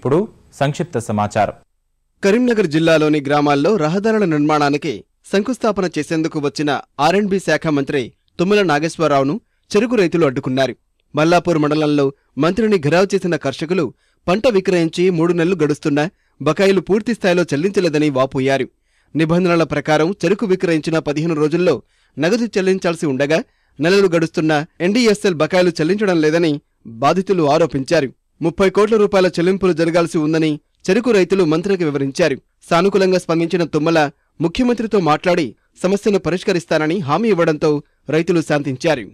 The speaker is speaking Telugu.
ఇప్పుడు సంక్షిప్త సమాచారం కరీంనగర్ జిల్లాలోని గ్రామాల్లో రహదారుల నిర్మాణానికి శంకుస్థాపన చేసేందుకు వచ్చిన ఆర్ఎండ్బి శాఖ మంత్రి తుమ్మల నాగేశ్వరరావును చెరుకు రైతులు అడ్డుకున్నారు మల్లాపూర్ మండలంలో మంత్రిని ఘరావు చేసిన కర్షకులు పంట విక్రయించి మూడు నెలలు గడుస్తున్నా బకాయిలు పూర్తి స్థాయిలో చెల్లించలేదని వాపోయారు నిబంధనల ప్రకారం చెరుకు విక్రయించిన పదిహేను రోజుల్లో నగదు చెల్లించాల్సి ఉండగా నెలలు గడుస్తున్నా ఎన్డీఎస్ఎల్ బకాయిలు చెల్లించడం లేదని బాధితులు ఆరోపించారు ముప్పై కోట్ల రూపాయల చెల్లింపులు జరగాల్సి ఉందని చెరుకు రైతులు మంత్రికి వివరించారు సానుకూలంగా స్పందించిన తుమ్మల ముఖ్యమంత్రితో మాట్లాడి సమస్యను పరిష్కరిస్తానని హామీ ఇవ్వడంతో రైతులు శాంతించారు